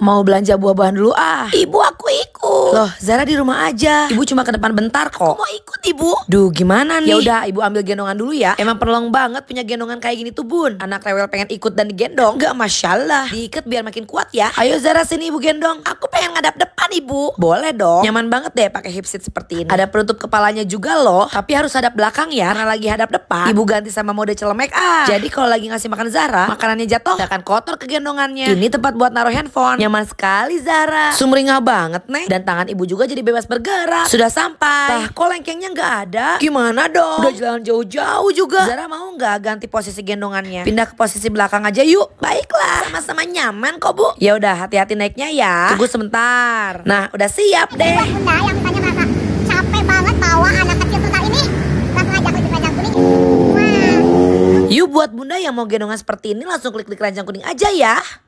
Mau belanja buah-buahan dulu ah Ibu aku ikut Loh Zara di rumah aja Ibu cuma ke depan bentar kok aku mau ikut ibu Duh gimana nih Ya udah ibu ambil gendongan dulu ya Emang perlong banget punya gendongan kayak gini tuh bun Anak rewel pengen ikut dan digendong Gak masalah Diikat biar makin kuat ya Ayo Zara sini ibu gendong Aku pengen ngadap kan ibu. Boleh dong. Nyaman banget deh pakai hip seat seperti ini. Ada penutup kepalanya juga loh, tapi harus hadap belakang ya. Karena lagi hadap depan, ibu ganti sama mode celemek ah. Jadi kalau lagi ngasih makan Zara, makanannya jatuh, akan kotor kegendongannya. Ini tempat buat naruh handphone. Nyaman sekali Zara. Sumringah banget nih. Dan tangan ibu juga jadi bebas bergerak. Sudah sampai. Lah kok lengkengnya nggak ada? Gimana dong? Udah jalan jauh-jauh juga. Zara mau nggak ganti posisi gendongannya? Pindah ke posisi belakang aja yuk. Baiklah, sama-sama nyaman kok bu. Ya udah hati-hati naiknya ya. Tunggu sebentar. Benar. Nah, udah siap deh. Ini Buat bunda yang misalnya merasa capek banget bawa anak kecil sebesar ini, langsung aja klik keranjang kuning. Wow. Yuk buat bunda yang mau gendongan seperti ini langsung klik-klik ranjang kuning aja ya.